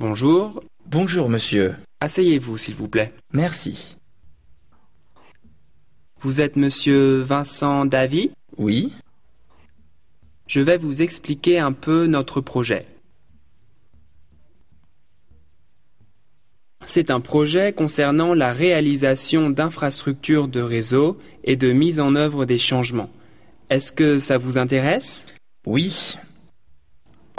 Bonjour. Bonjour, monsieur. Asseyez-vous, s'il vous plaît. Merci. Vous êtes monsieur Vincent Davy Oui. Je vais vous expliquer un peu notre projet. C'est un projet concernant la réalisation d'infrastructures de réseau et de mise en œuvre des changements. Est-ce que ça vous intéresse Oui,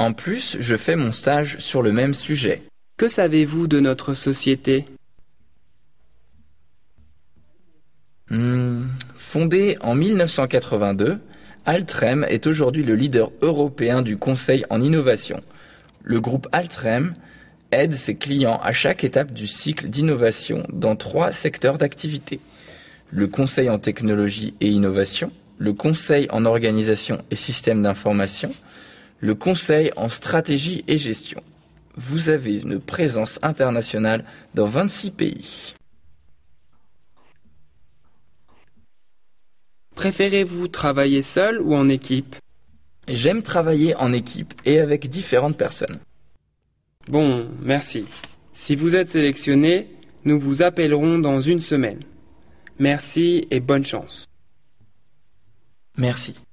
en plus, je fais mon stage sur le même sujet. Que savez-vous de notre société hmm, Fondée en 1982, Altrem est aujourd'hui le leader européen du conseil en innovation. Le groupe Altrem aide ses clients à chaque étape du cycle d'innovation dans trois secteurs d'activité. Le conseil en technologie et innovation, le conseil en organisation et système d'information, le conseil en stratégie et gestion. Vous avez une présence internationale dans 26 pays. Préférez-vous travailler seul ou en équipe J'aime travailler en équipe et avec différentes personnes. Bon, merci. Si vous êtes sélectionné, nous vous appellerons dans une semaine. Merci et bonne chance. Merci.